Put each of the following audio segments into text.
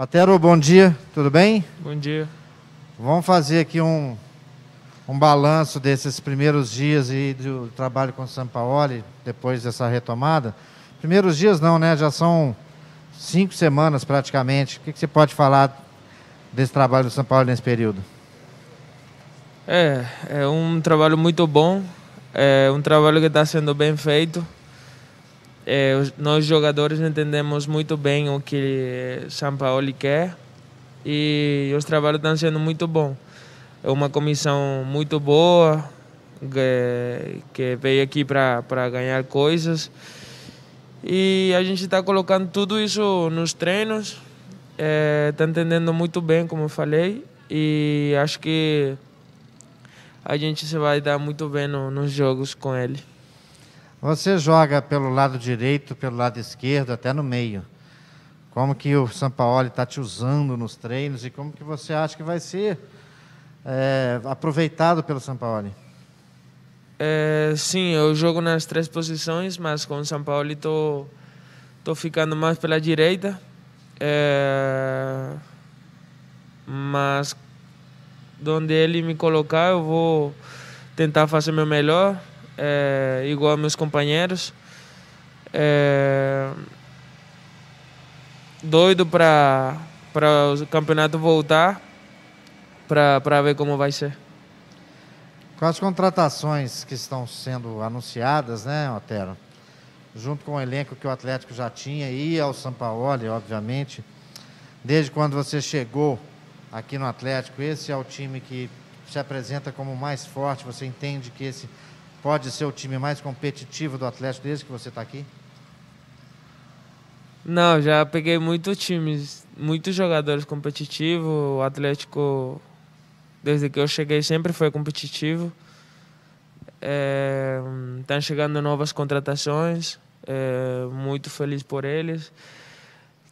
Patero, bom dia, tudo bem? Bom dia. Vamos fazer aqui um, um balanço desses primeiros dias e do trabalho com o Sampaoli, depois dessa retomada. Primeiros dias não, né? Já são cinco semanas praticamente. O que, que você pode falar desse trabalho do Sampaoli nesse período? É, é um trabalho muito bom, é um trabalho que está sendo bem feito. É, nós jogadores entendemos muito bem o que São Paulo quer e os trabalhos estão sendo muito bom. É uma comissão muito boa que, que veio aqui para ganhar coisas e a gente está colocando tudo isso nos treinos. Está eh, é, entendendo muito bem, como eu falei, e acho que a gente se vai dar muito bem no, nos jogos com ele. Você joga pelo lado direito, pelo lado esquerdo, até no meio. Como que o Sampaoli está te usando nos treinos e como que você acha que vai ser é, aproveitado pelo Sampaoli? É, sim, eu jogo nas três posições, mas com o Sampaoli estou tô, tô ficando mais pela direita. É, mas onde ele me colocar, eu vou tentar fazer meu melhor é, igual meus companheiros. É, doido para o campeonato voltar, para ver como vai ser. Com as contratações que estão sendo anunciadas, né, Otero? Junto com o elenco que o Atlético já tinha e ao Sampaoli, obviamente. Desde quando você chegou aqui no Atlético, esse é o time que se apresenta como mais forte. Você entende que esse pode ser o time mais competitivo do Atlético desde que você está aqui? Não, já peguei muitos times, muitos jogadores competitivos. O Atlético, desde que eu cheguei, sempre foi competitivo. Estão é, tá chegando novas contratações, é, muito feliz por eles.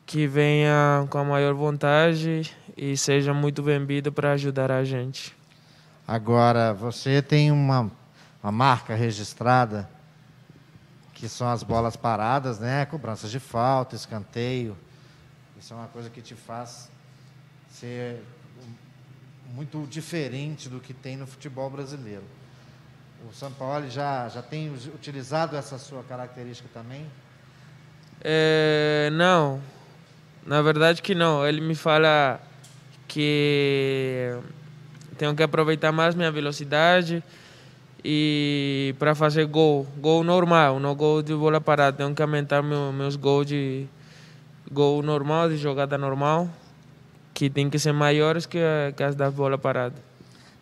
Que venha com a maior vontade e seja muito bem-vindo para ajudar a gente. Agora, você tem uma uma marca registrada, que são as bolas paradas, né? Cobranças de falta, escanteio. Isso é uma coisa que te faz ser muito diferente do que tem no futebol brasileiro. O São Paulo já, já tem utilizado essa sua característica também? É, não. Na verdade que não. Ele me fala que tenho que aproveitar mais minha velocidade, e para fazer gol, gol normal, não gol de bola parada, tenho que aumentar meu, meus gols de gol normal, de jogada normal, que tem que ser maiores que, a, que as da bola parada.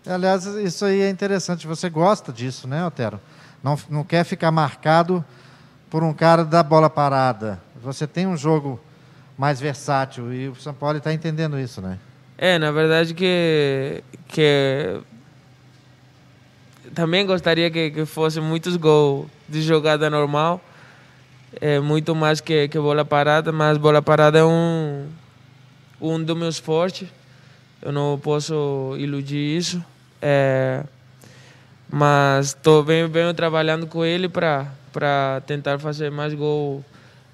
Aliás, isso aí é interessante, você gosta disso, né, Otero? Não, não quer ficar marcado por um cara da bola parada. Você tem um jogo mais versátil e o São Paulo está entendendo isso, né? É, na verdade que, que também gostaria que, que fosse muitos gols de jogada normal, é muito mais que, que bola parada, mas bola parada é um, um dos meus fortes, eu não posso iludir isso. É, mas tô venho, venho trabalhando com ele para tentar fazer mais gol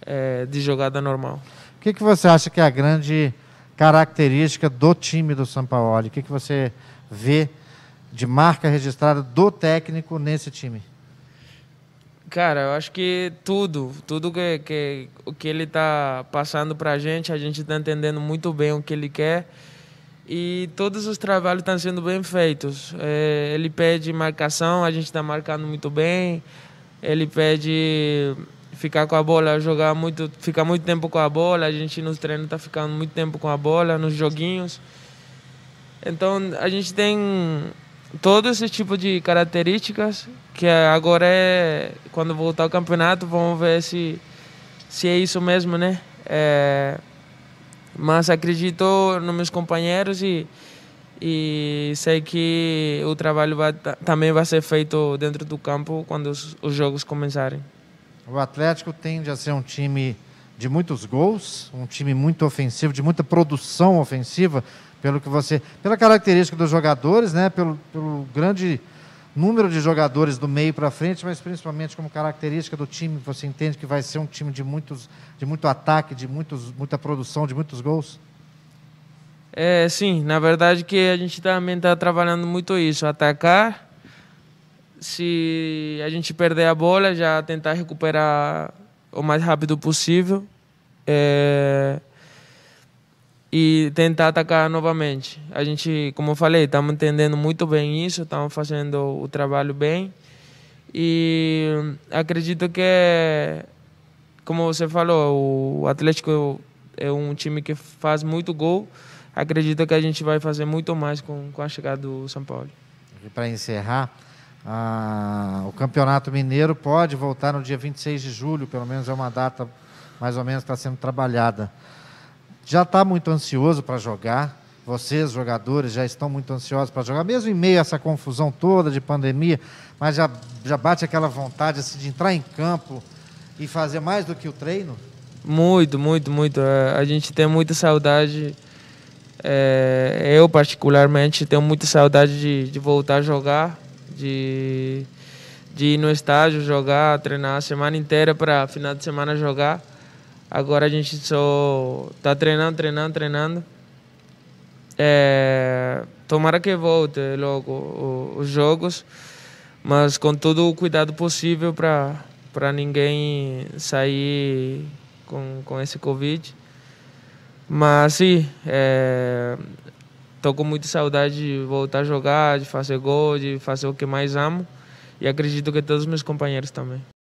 é, de jogada normal. O que, que você acha que é a grande característica do time do São Paulo? O que, que você vê? de marca registrada do técnico nesse time? Cara, eu acho que tudo, tudo que, que o que ele está passando para a gente, a gente está entendendo muito bem o que ele quer e todos os trabalhos estão sendo bem feitos. É, ele pede marcação, a gente está marcando muito bem. Ele pede ficar com a bola, jogar muito, ficar muito tempo com a bola. A gente nos treinos está ficando muito tempo com a bola, nos joguinhos. Então a gente tem todo esse tipo de características que agora é quando voltar ao campeonato vamos ver se se é isso mesmo né é, mas acredito nos meus companheiros e e sei que o trabalho vai, também vai ser feito dentro do campo quando os, os jogos começarem o Atlético tende a ser um time de muitos gols um time muito ofensivo de muita produção ofensiva pelo que você, pela característica dos jogadores, né, pelo, pelo grande número de jogadores do meio para frente, mas principalmente como característica do time, você entende que vai ser um time de muitos, de muito ataque, de muitos, muita produção, de muitos gols? É, sim, na verdade que a gente também está trabalhando muito isso, atacar. Se a gente perder a bola, já tentar recuperar o mais rápido possível. É e tentar atacar novamente. A gente, como eu falei, estamos entendendo muito bem isso, estamos fazendo o trabalho bem e acredito que, como você falou, o Atlético é um time que faz muito gol. Acredito que a gente vai fazer muito mais com, com a chegada do São Paulo. E para encerrar, ah, o Campeonato Mineiro pode voltar no dia 26 de julho, pelo menos é uma data mais ou menos está sendo trabalhada já está muito ansioso para jogar. Vocês, jogadores, já estão muito ansiosos para jogar, mesmo em meio a essa confusão toda de pandemia, mas já, já bate aquela vontade assim, de entrar em campo e fazer mais do que o treino? Muito, muito, muito. É, a gente tem muita saudade. É, eu, particularmente, tenho muita saudade de, de voltar a jogar, de, de ir no estádio jogar, treinar a semana inteira para final de semana jogar. Agora a gente só tá treinando, treinando, treinando. É, tomara que volte logo os jogos, mas com todo o cuidado possível para ninguém sair com, com esse Covid. Mas sim, é, tô com muita saudade de voltar a jogar, de fazer gol, de fazer o que mais amo. E acredito que todos os meus companheiros também.